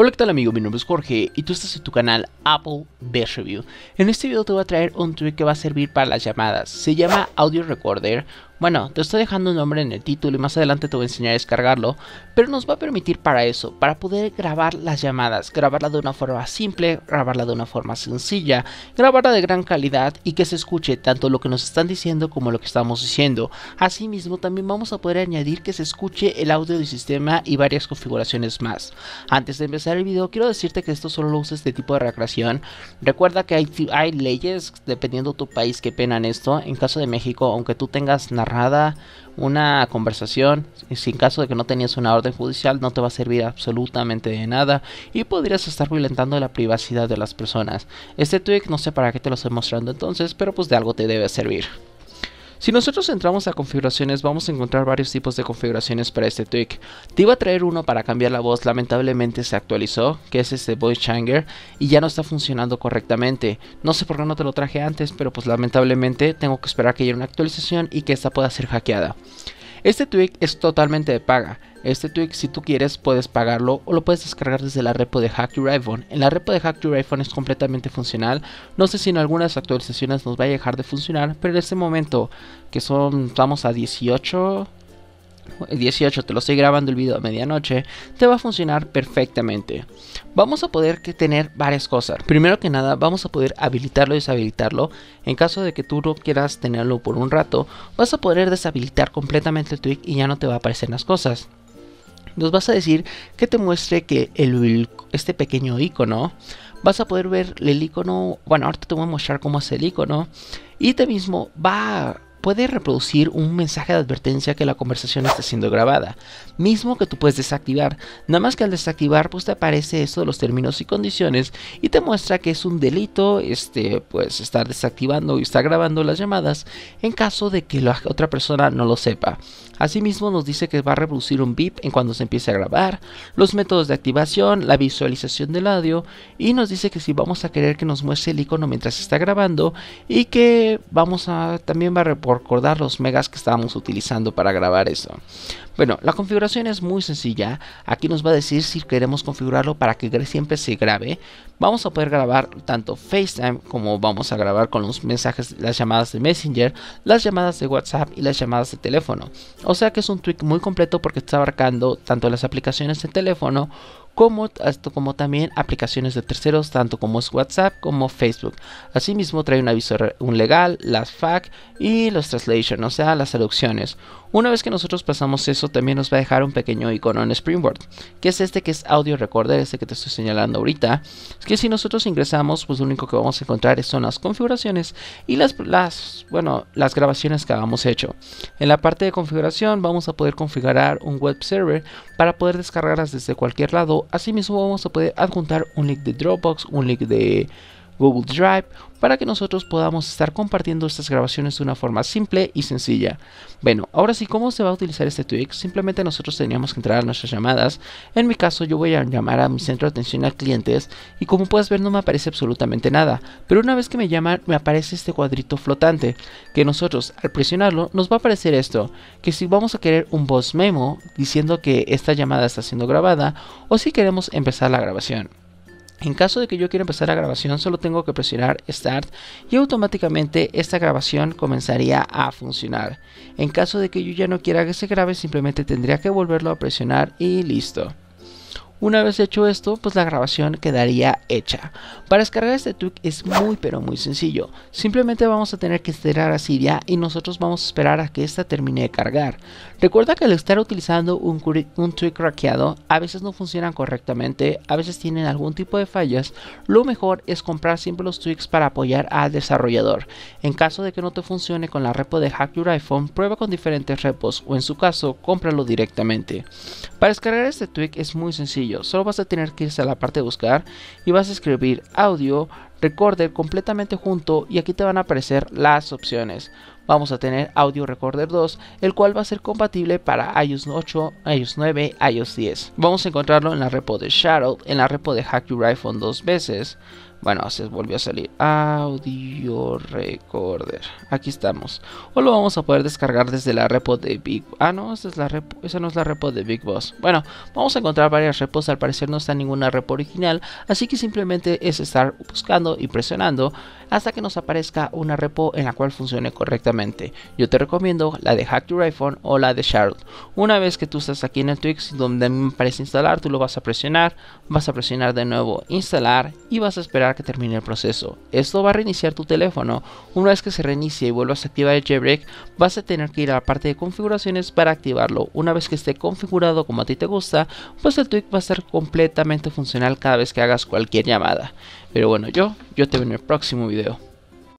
Hola, ¿qué tal amigo? Mi nombre es Jorge y tú estás en tu canal Apple Best Review. En este video te voy a traer un truco que va a servir para las llamadas. Se llama Audio Recorder bueno, te estoy dejando un nombre en el título y más adelante te voy a enseñar a descargarlo, pero nos va a permitir para eso, para poder grabar las llamadas, grabarla de una forma simple, grabarla de una forma sencilla, grabarla de gran calidad y que se escuche tanto lo que nos están diciendo como lo que estamos diciendo. Asimismo, también vamos a poder añadir que se escuche el audio del sistema y varias configuraciones más. Antes de empezar el video, quiero decirte que esto solo lo usa de tipo de recreación. Recuerda que hay, leyes, dependiendo tu país, que penan esto. En caso de México, aunque tú tengas narrativa una conversación, sin caso de que no tenías una orden judicial, no te va a servir absolutamente de nada y podrías estar violentando la privacidad de las personas. Este tweet no sé para qué te lo estoy mostrando entonces, pero pues de algo te debe servir. Si nosotros entramos a configuraciones vamos a encontrar varios tipos de configuraciones para este tweak. Te iba a traer uno para cambiar la voz, lamentablemente se actualizó, que es este voice changer y ya no está funcionando correctamente. No sé por qué no te lo traje antes, pero pues lamentablemente tengo que esperar que haya una actualización y que esta pueda ser hackeada. Este tweak es totalmente de paga. Este tweak, si tú quieres, puedes pagarlo o lo puedes descargar desde la repo de Hack Your iPhone. En la repo de Hack Your iPhone es completamente funcional. No sé si en algunas actualizaciones nos va a dejar de funcionar, pero en este momento, que son, vamos a 18, el 18 te lo estoy grabando el video a medianoche, te va a funcionar perfectamente. Vamos a poder tener varias cosas. Primero que nada, vamos a poder habilitarlo y deshabilitarlo. En caso de que tú no quieras tenerlo por un rato, vas a poder deshabilitar completamente el tweak y ya no te va a aparecer las cosas. Nos vas a decir que te muestre que el, este pequeño icono vas a poder ver el icono. Bueno, ahorita te voy a mostrar cómo es el icono. Y te mismo va puede reproducir un mensaje de advertencia que la conversación está siendo grabada, mismo que tú puedes desactivar. Nada más que al desactivar, pues te aparece eso de los términos y condiciones y te muestra que es un delito, este, pues estar desactivando y estar grabando las llamadas en caso de que la otra persona no lo sepa. Asimismo, nos dice que va a reproducir un beep en cuando se empiece a grabar, los métodos de activación, la visualización del audio y nos dice que si vamos a querer que nos muestre el icono mientras está grabando y que vamos a también va a reportar recordar los megas que estábamos utilizando para grabar eso. Bueno, la configuración es muy sencilla. Aquí nos va a decir si queremos configurarlo para que siempre se grabe. Vamos a poder grabar tanto FaceTime como vamos a grabar con los mensajes, las llamadas de Messenger, las llamadas de WhatsApp y las llamadas de teléfono. O sea que es un tweak muy completo porque está abarcando tanto las aplicaciones de teléfono como, como también aplicaciones de terceros, tanto como es WhatsApp como Facebook. Asimismo trae un aviso un legal, las fac y los translation, o sea, las traducciones. Una vez que nosotros pasamos eso también nos va a dejar un pequeño icono en Springboard, que es este que es Audio Recorder, este que te estoy señalando ahorita. Es que si nosotros ingresamos, pues lo único que vamos a encontrar son las configuraciones y las, las, bueno, las grabaciones que habíamos hecho. En la parte de configuración vamos a poder configurar un web server para poder descargarlas desde cualquier lado. mismo vamos a poder adjuntar un link de Dropbox, un link de Google Drive, para que nosotros podamos estar compartiendo estas grabaciones de una forma simple y sencilla. Bueno, ahora sí, ¿cómo se va a utilizar este tweak? Simplemente nosotros teníamos que entrar a nuestras llamadas. En mi caso, yo voy a llamar a mi centro de atención a clientes y como puedes ver no me aparece absolutamente nada. Pero una vez que me llaman, me aparece este cuadrito flotante, que nosotros al presionarlo nos va a aparecer esto, que si vamos a querer un voz memo diciendo que esta llamada está siendo grabada o si queremos empezar la grabación. En caso de que yo quiera empezar la grabación, solo tengo que presionar Start y automáticamente esta grabación comenzaría a funcionar. En caso de que yo ya no quiera que se grabe, simplemente tendría que volverlo a presionar y listo. Una vez hecho esto, pues la grabación quedaría hecha. Para descargar este tweak es muy pero muy sencillo. Simplemente vamos a tener que esperar a Cydia y nosotros vamos a esperar a que esta termine de cargar. Recuerda que al estar utilizando un, tweak craqueado, a veces no funcionan correctamente, a veces tienen algún tipo de fallas. Lo mejor es comprar siempre los tweaks para apoyar al desarrollador. En caso de que no te funcione con la repo de Hack Your iPhone, prueba con diferentes repos o en su caso, cómpralo directamente. Para descargar este tweak es muy sencillo solo vas a tener que irse a la parte de buscar y vas a escribir audio, recorder completamente junto y aquí te van a aparecer las opciones. Vamos a tener Audio Recorder 2, el cual va a ser compatible para iOS 8, iOS 9, iOS 10. Vamos a encontrarlo en la repo de Shadow, en la repo de Hack Your iPhone dos veces. Bueno, se volvió a salir. Audio Recorder. Aquí estamos. O lo vamos a poder descargar desde la repo de Big Ah, no, esa, es la esa no es la repo de Big Boss. Bueno, vamos a encontrar varias repos. Al parecer no está ninguna repo original. Así que simplemente es estar buscando y presionando hasta que nos aparezca una repo en la cual funcione correctamente. Yo te recomiendo la de Hack Your iPhone o la de Shard, Una vez que tú estás aquí en el Twix donde me parece instalar, tú lo vas a presionar. Vas a presionar de nuevo instalar y vas a esperar que termine el proceso. Esto va a reiniciar tu teléfono. Una vez que se reinicie y vuelvas a activar el jailbreak, vas a tener que ir a la parte de configuraciones para activarlo. Una vez que esté configurado como a ti te gusta, pues el tweak va a ser completamente funcional cada vez que hagas cualquier llamada. Pero bueno, yo, yo te veo en el próximo video.